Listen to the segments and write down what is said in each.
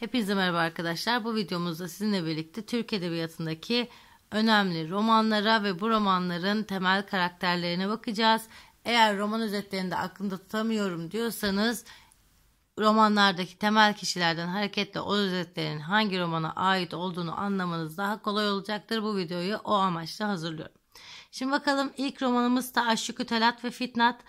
Hepinize merhaba arkadaşlar. Bu videomuzda sizinle birlikte Türk Edebiyatı'ndaki önemli romanlara ve bu romanların temel karakterlerine bakacağız. Eğer roman özetlerinde aklında tutamıyorum diyorsanız romanlardaki temel kişilerden hareketle o özetlerin hangi romana ait olduğunu anlamanız daha kolay olacaktır. Bu videoyu o amaçla hazırlıyorum. Şimdi bakalım ilk romanımız da Taşşükü Telat ve Fitnat.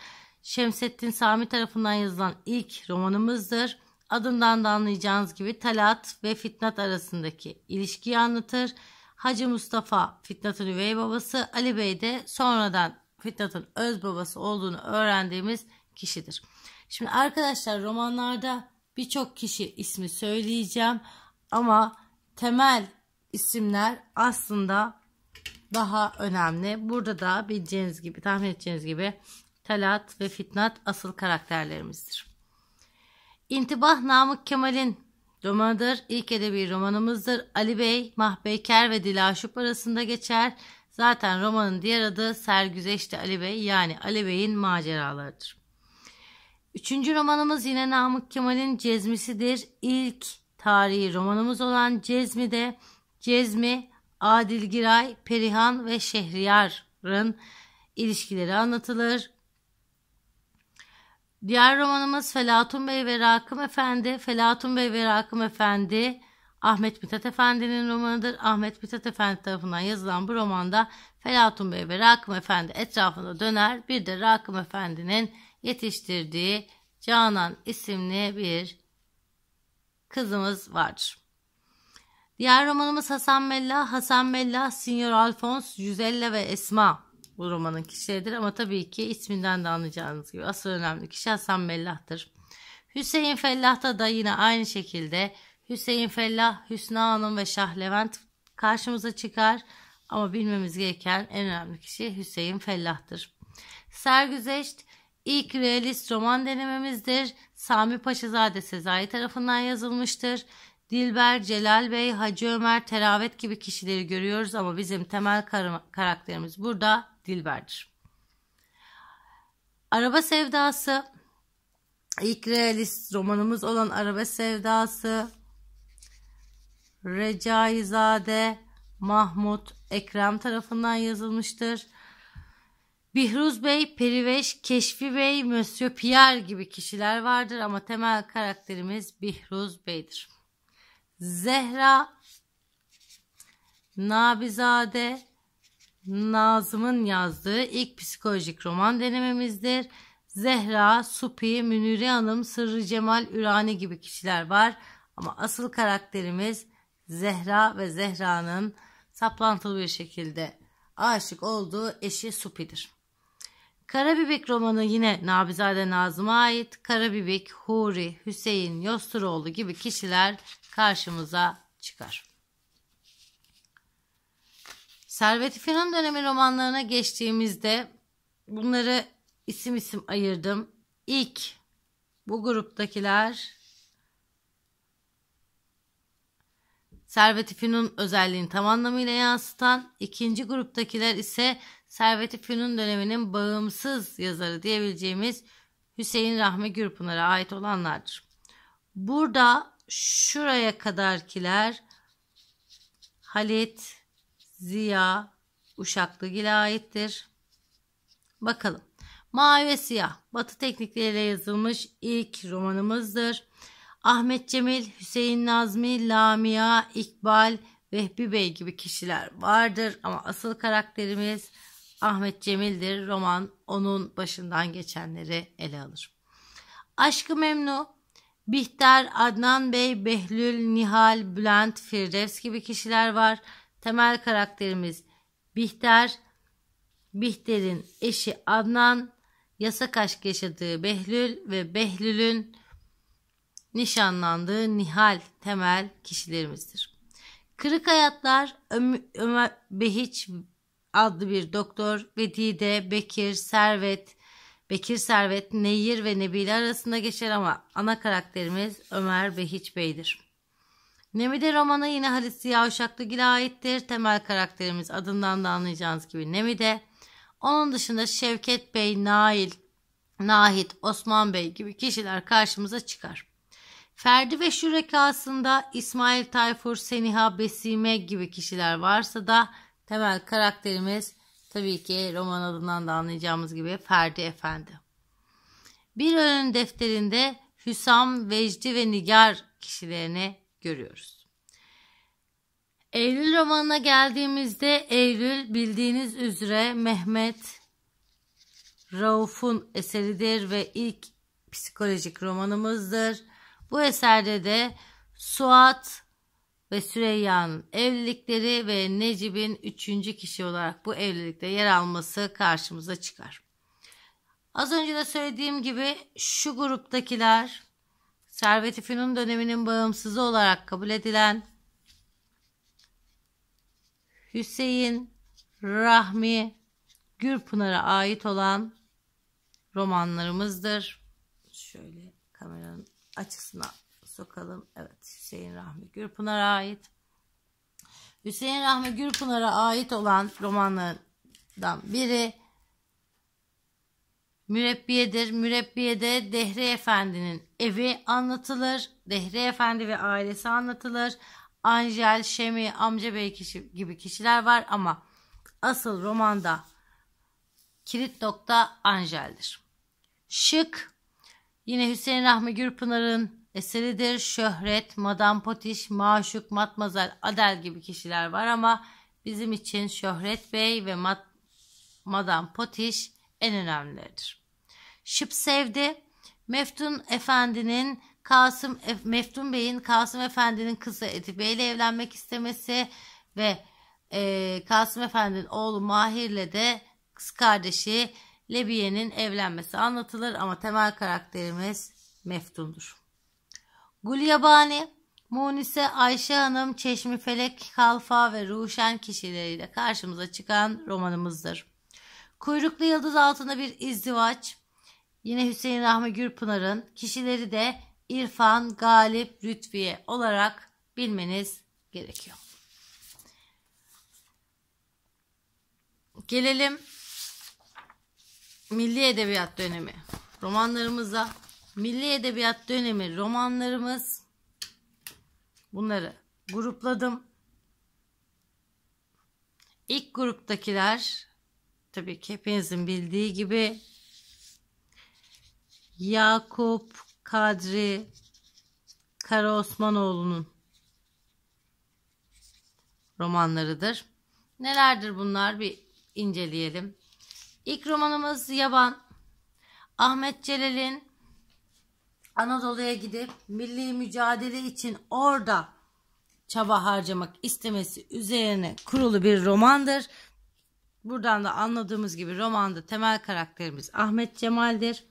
Şemsettin Sami tarafından yazılan ilk romanımızdır. Adından da anlayacağınız gibi Talat ve Fitnat arasındaki ilişkiyi anlatır. Hacı Mustafa Fitnat'ın üvey babası, Ali Bey de sonradan Fitnat'ın öz babası olduğunu öğrendiğimiz kişidir. Şimdi arkadaşlar romanlarda birçok kişi ismi söyleyeceğim ama temel isimler aslında daha önemli. Burada da bileceğiniz gibi, tahmin edeceğiniz gibi Talat ve Fitnat asıl karakterlerimizdir. İntibah Namık Kemal'in romanıdır. İlk edebi romanımızdır. Ali Bey, Mahbeyker ve Dilaşup arasında geçer. Zaten romanın diğer adı Sergüzeşte Ali Bey yani Ali Bey'in maceralarıdır. Üçüncü romanımız yine Namık Kemal'in Cezmisi'dir. İlk tarihi romanımız olan Cezmi'de Cezmi, Adil Giray, Perihan ve Şehriyar'ın ilişkileri anlatılır. Diğer romanımız Felatun Bey ve Rakım Efendi. Felatun Bey ve Rakım Efendi Ahmet Mithat Efendi'nin romanıdır. Ahmet Mithat Efendi tarafından yazılan bu romanda Felatun Bey ve Rakım Efendi etrafında döner. Bir de Rakım Efendi'nin yetiştirdiği Canan isimli bir kızımız var. Diğer romanımız Hasan Mella. Hasan Mella, Signor Alphonse, Yüzella ve Esma bu romanın kişileridir ama tabii ki isminden de anlayacağınız gibi asıl önemli kişi Hasan Bellah'tır. Hüseyin Fellah'ta da yine aynı şekilde Hüseyin Fellah, Hüsna Hanım ve Şah Levent karşımıza çıkar ama bilmemiz gereken en önemli kişi Hüseyin Fellah'tır. Sergüzeşt ilk realist roman denememizdir. Sami Paşazade Sezai tarafından yazılmıştır. Dilber, Celal Bey, Hacı Ömer, Teravet gibi kişileri görüyoruz ama bizim temel kar karakterimiz burada Dilber'dir. Araba Sevdası ilk realist romanımız olan Araba Sevdası Recaizade Mahmut Ekrem tarafından yazılmıştır. Bihruz Bey, Periveş, Keşfi Bey, Monsieur Pierre gibi kişiler vardır ama temel karakterimiz Bihruz Bey'dir. Zehra, Nabizade, Nazım'ın yazdığı ilk psikolojik roman denememizdir. Zehra, Supi, Münire Hanım, Sırrı Cemal, Ürani gibi kişiler var. Ama asıl karakterimiz Zehra ve Zehra'nın saplantılı bir şekilde aşık olduğu eşi Supi'dir. Karabibek romanı yine Nabizade Nazım'a ait. Karabibek, Huri, Hüseyin, Yosturoğlu gibi kişiler karşımıza çıkar. Servet-i Fünun dönemi romanlarına geçtiğimizde bunları isim isim ayırdım. İlk bu gruptakiler Servet-i Fünun özelliğini tam anlamıyla yansıtan, ikinci gruptakiler ise Servet-i Fünun döneminin bağımsız yazarı diyebileceğimiz Hüseyin Rahmi Gürpınar'a ait olanlardır. Burada şuraya kadarkiler Halit Ziya Uşaklıgil'e aittir. Bakalım. Mavi ve Siyah Batı teknikleriyle yazılmış ilk romanımızdır. Ahmet Cemil, Hüseyin Nazmi, Lamia, İkbal, Vehbi Bey gibi kişiler vardır ama asıl karakterimiz Ahmet Cemil'dir. Roman onun başından geçenleri ele alır. Aşkı Memnu, Bihter, Adnan Bey, Behlül, Nihal, Bülent, Firdevs gibi kişiler var temel karakterimiz Bihter, Bihter'in eşi Adnan, yasak aşk yaşadığı Behlül ve Behlül'ün nişanlandığı Nihal temel kişilerimizdir. Kırık Hayatlar Ömer Behiç adlı bir doktor ve Dide, Bekir, Servet, Bekir Servet, Neyir ve Nebile arasında geçer ama ana karakterimiz Ömer Behiç Bey'dir. Nemide romanı yine Halis Ziya Uşaklıgil'e aittir. Temel karakterimiz adından da anlayacağınız gibi Nemide. Onun dışında Şevket Bey, Nail, Nahit, Osman Bey gibi kişiler karşımıza çıkar. Ferdi ve şürekasında İsmail Tayfur, Seniha Besime gibi kişiler varsa da temel karakterimiz tabii ki roman adından da anlayacağımız gibi Ferdi Efendi. Bir önün defterinde Hüsam, Vecdi ve Nigar kişilerini görüyoruz. Eylül romanına geldiğimizde Eylül bildiğiniz üzere Mehmet Rauf'un eseridir ve ilk psikolojik romanımızdır. Bu eserde de Suat ve Süreyya'nın evlilikleri ve Necip'in üçüncü kişi olarak bu evlilikte yer alması karşımıza çıkar. Az önce de söylediğim gibi şu gruptakiler servet Fünun döneminin bağımsızı olarak kabul edilen Hüseyin Rahmi Gürpınar'a ait olan romanlarımızdır. Şöyle kameranın açısına sokalım. Evet Hüseyin Rahmi Gürpınar'a ait. Hüseyin Rahmi Gürpınar'a ait olan romanlardan biri Mürebbiyedir. Mürebbiyede Dehre Efendi'nin evi anlatılır. Dehre Efendi ve ailesi anlatılır. Angel, Şemi, Amca Bey kişi, gibi kişiler var ama asıl romanda kilit nokta Angel'dir. Şık yine Hüseyin Rahmi Gürpınar'ın eseridir. Şöhret, Madam Potiş, Maşuk, Matmazel, Adel gibi kişiler var ama bizim için Şöhret Bey ve Mat Madame Potiş en önemlileridir. Şıp sevdi. Meftun Efendi'nin Kasım Meftun Bey'in Kasım Efendi'nin kızı Etibe ile evlenmek istemesi ve e, Kasım Efendi'nin oğlu Mahir'le de kız kardeşi Lebiye'nin evlenmesi anlatılır ama temel karakterimiz Meftun'dur. Gulyabani, Munise, Ayşe Hanım, Çeşmi Felek, Kalfa ve Ruşen kişileriyle karşımıza çıkan romanımızdır. Kuyruklu yıldız altında bir izdivaç, Yine Hüseyin Rahmi Gürpınar'ın kişileri de İrfan, Galip, Rütfiye olarak bilmeniz gerekiyor. Gelelim Milli Edebiyat Dönemi romanlarımıza. Milli Edebiyat Dönemi romanlarımız bunları grupladım. İlk gruptakiler tabii ki hepinizin bildiği gibi Yakup Kadri Karaosmanoğlu'nun romanlarıdır. Nelerdir bunlar bir inceleyelim. İlk romanımız Yaban. Ahmet Celal'in Anadolu'ya gidip milli mücadele için orada çaba harcamak istemesi üzerine kurulu bir romandır. Buradan da anladığımız gibi romanda temel karakterimiz Ahmet Cemal'dir.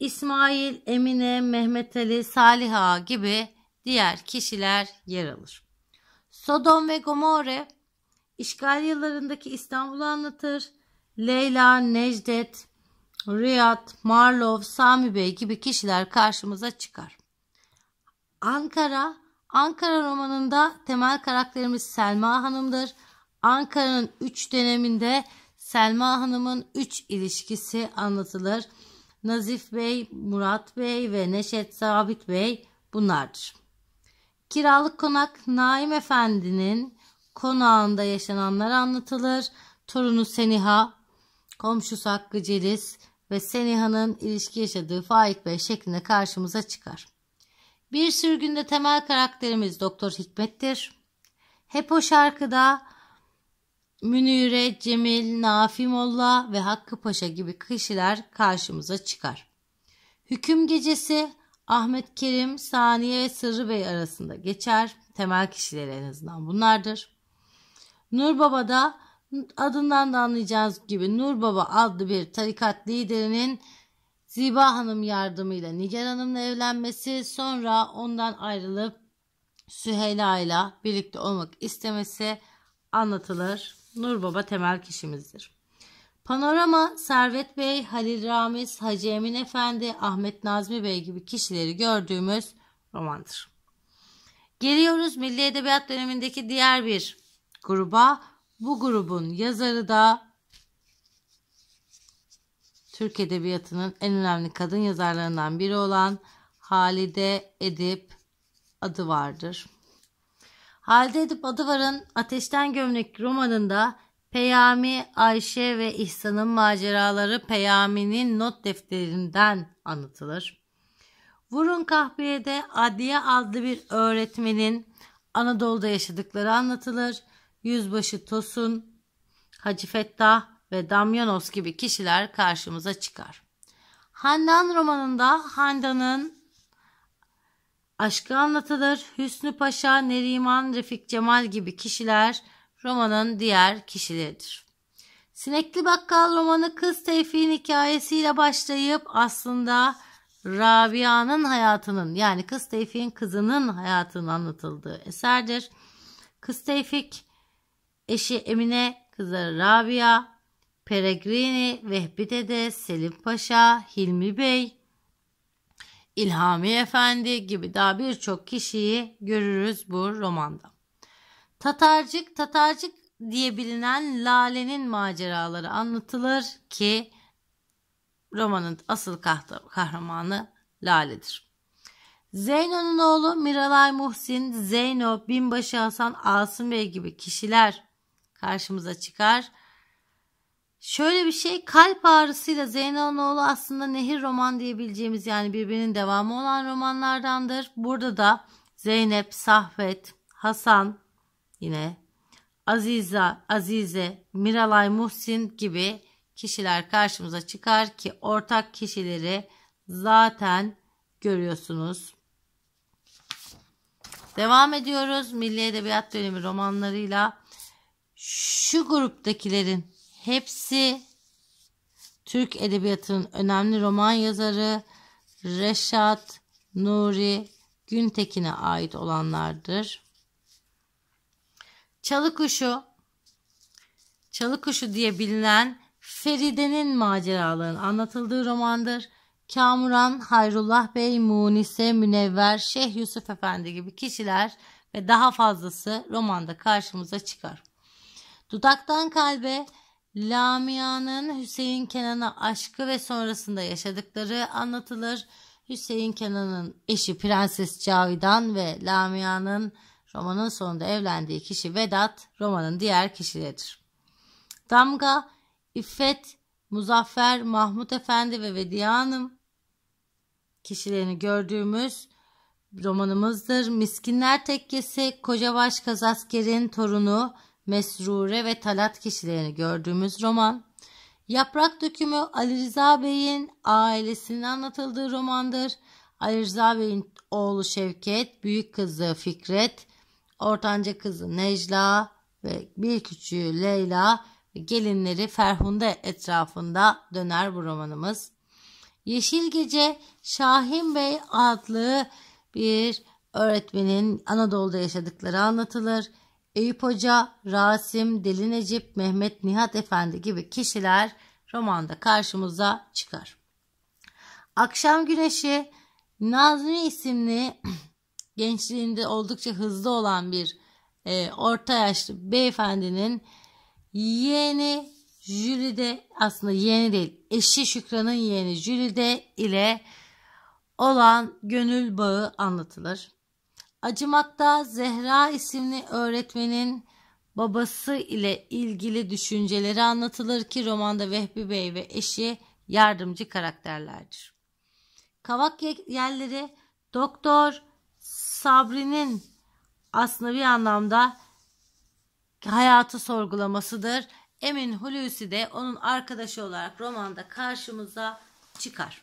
İsmail, Emine, Mehmet Ali, Saliha gibi diğer kişiler yer alır. Sodom ve Gomorre işgal yıllarındaki İstanbul'u anlatır. Leyla, Necdet, Riyad, Marlov, Sami Bey gibi kişiler karşımıza çıkar. Ankara, Ankara romanında temel karakterimiz Selma Hanım'dır. Ankara'nın 3 döneminde Selma Hanım'ın 3 ilişkisi anlatılır. Nazif Bey, Murat Bey ve Neşet Sabit Bey bunlardır. Kiralık konak Naim Efendi'nin konağında yaşananlar anlatılır. Torunu Seniha, komşusu Hakkı Celis ve Seniha'nın ilişki yaşadığı Faik Bey şeklinde karşımıza çıkar. Bir sürgünde temel karakterimiz Doktor Hikmet'tir. Hep o şarkıda Münire, Cemil, Nafimolla ve Hakkı Paşa gibi kişiler karşımıza çıkar. Hüküm gecesi Ahmet Kerim, Saniye ve Sırrı Bey arasında geçer. Temel kişiler en azından bunlardır. Nur Baba da adından da anlayacağınız gibi Nur Baba adlı bir tarikat liderinin Ziba Hanım yardımıyla Nigar Hanım'la evlenmesi sonra ondan ayrılıp Süheyla ile birlikte olmak istemesi anlatılır Nur Baba temel kişimizdir. Panorama Servet Bey, Halil Ramiz, Hacı Emin Efendi, Ahmet Nazmi Bey gibi kişileri gördüğümüz romandır. Geliyoruz Milli Edebiyat dönemindeki diğer bir gruba. Bu grubun yazarı da Türk Edebiyatı'nın en önemli kadın yazarlarından biri olan Halide Edip adı vardır. Halide Edip Adıvar'ın Ateşten Gömlek romanında Peyami, Ayşe ve İhsan'ın maceraları Peyami'nin not defterinden anlatılır. Vurun Kahpiye'de Adliye adlı bir öğretmenin Anadolu'da yaşadıkları anlatılır. Yüzbaşı Tosun, Hacı Fettah ve Damyanos gibi kişiler karşımıza çıkar. Handan romanında Handan'ın aşkı anlatılır. Hüsnü Paşa, Neriman, Refik Cemal gibi kişiler romanın diğer kişileridir. Sinekli Bakkal romanı Kız Tevfik'in hikayesiyle başlayıp aslında Rabia'nın hayatının yani Kız Tevfik'in kızının hayatının anlatıldığı eserdir. Kız Tevfik, eşi Emine, kızı Rabia, Peregrini, Vehbi Dede, Selim Paşa, Hilmi Bey, İlhami Efendi gibi daha birçok kişiyi görürüz bu romanda. Tatarcık, Tatarcık diye bilinen Lale'nin maceraları anlatılır ki romanın asıl kahramanı Lale'dir. Zeyno'nun oğlu Miralay Muhsin, Zeyno, Binbaşı Hasan, Asım Bey gibi kişiler karşımıza çıkar Şöyle bir şey kalp ağrısıyla Zeynanoğlu aslında nehir roman diyebileceğimiz yani birbirinin devamı olan romanlardandır. Burada da Zeynep, Sahvet, Hasan yine Aziza, Azize, Miralay Muhsin gibi kişiler karşımıza çıkar ki ortak kişileri zaten görüyorsunuz. Devam ediyoruz Milli Edebiyat Dönemi romanlarıyla. Şu gruptakilerin Hepsi Türk Edebiyatı'nın önemli roman yazarı Reşat Nuri Güntekin'e ait olanlardır. Çalı kuşu Çalı kuşu diye bilinen Feride'nin maceralarının anlatıldığı romandır. Kamuran, Hayrullah Bey, Munise, Münevver, Şeyh Yusuf Efendi gibi kişiler ve daha fazlası romanda karşımıza çıkar. Dudaktan kalbe Lamia'nın Hüseyin Kenan'a aşkı ve sonrasında yaşadıkları anlatılır. Hüseyin Kenan'ın eşi Prenses Cavidan ve Lamia'nın romanın sonunda evlendiği kişi Vedat romanın diğer kişileridir. Damga, İffet, Muzaffer, Mahmut Efendi ve Vediye Hanım kişilerini gördüğümüz romanımızdır. Miskinler Tekkesi, Kocabaş Kazasker'in torunu Mesrure ve Talat kişilerini gördüğümüz roman, Yaprak Dökümü Ali Rıza Bey'in ailesinin anlatıldığı romandır. Ali Rıza Bey'in oğlu Şevket, büyük kızı Fikret, ortanca kızı Necla ve bir küçüğü Leyla ve gelinleri Ferhunde etrafında döner bu romanımız. Yeşil Gece Şahin Bey adlı bir öğretmenin Anadolu'da yaşadıkları anlatılır. Eyüp Hoca, Rasim, Deli Necip, Mehmet Nihat Efendi gibi kişiler romanda karşımıza çıkar. Akşam Güneşi Nazmi isimli gençliğinde oldukça hızlı olan bir e, orta yaşlı beyefendinin yeğeni Jülide aslında yeğeni değil eşi Şükran'ın yeğeni Jülide ile olan gönül bağı anlatılır. Acımak'ta Zehra isimli öğretmenin babası ile ilgili düşünceleri anlatılır ki romanda Vehbi Bey ve eşi yardımcı karakterlerdir. Kavak yerleri Doktor Sabri'nin aslında bir anlamda hayatı sorgulamasıdır. Emin Hulusi de onun arkadaşı olarak romanda karşımıza çıkar.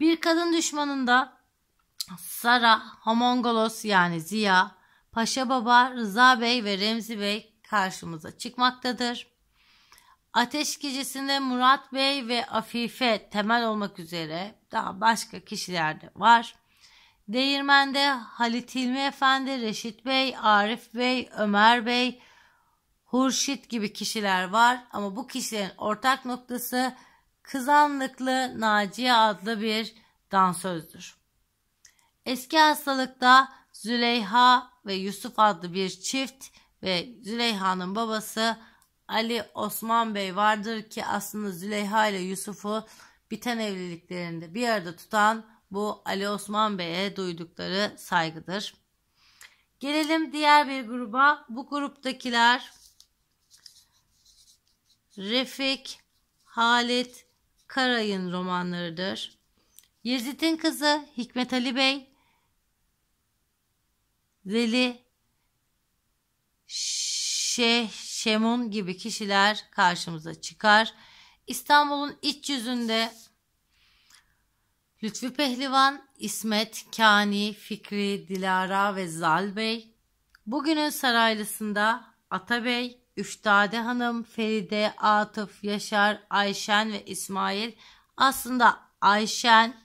Bir kadın düşmanında Sara, Homongolos yani Ziya, Paşa Baba, Rıza Bey ve Remzi Bey karşımıza çıkmaktadır. Ateş gecesinde Murat Bey ve Afife temel olmak üzere daha başka kişiler de var. Değirmende Halit İlmi Efendi, Reşit Bey, Arif Bey, Ömer Bey, Hurşit gibi kişiler var ama bu kişilerin ortak noktası Kızanlıklı Naciye adlı bir dansözdür. Eski hastalıkta Züleyha ve Yusuf adlı bir çift ve Züleyha'nın babası Ali Osman Bey vardır ki aslında Züleyha ile Yusuf'u biten evliliklerinde bir arada tutan bu Ali Osman Bey'e duydukları saygıdır. Gelelim diğer bir gruba. Bu gruptakiler Refik, Halit, Karay'ın romanlarıdır. Yezid'in kızı Hikmet Ali Bey Veli Şeyh Şemun gibi kişiler karşımıza çıkar. İstanbul'un iç yüzünde Lütfi Pehlivan, İsmet, Kani, Fikri, Dilara ve Zal Bey. Bugünün saraylısında Atabey, Üftade Hanım, Feride, Atıf, Yaşar, Ayşen ve İsmail aslında Ayşen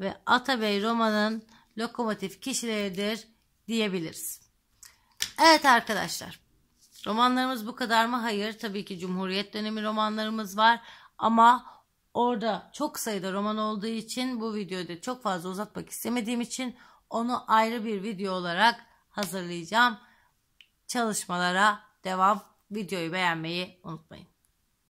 ve Atabey romanın lokomotif kişileridir diyebiliriz. Evet arkadaşlar. Romanlarımız bu kadar mı? Hayır. Tabii ki Cumhuriyet dönemi romanlarımız var. Ama orada çok sayıda roman olduğu için bu videoyu da çok fazla uzatmak istemediğim için onu ayrı bir video olarak hazırlayacağım. Çalışmalara devam. Videoyu beğenmeyi unutmayın.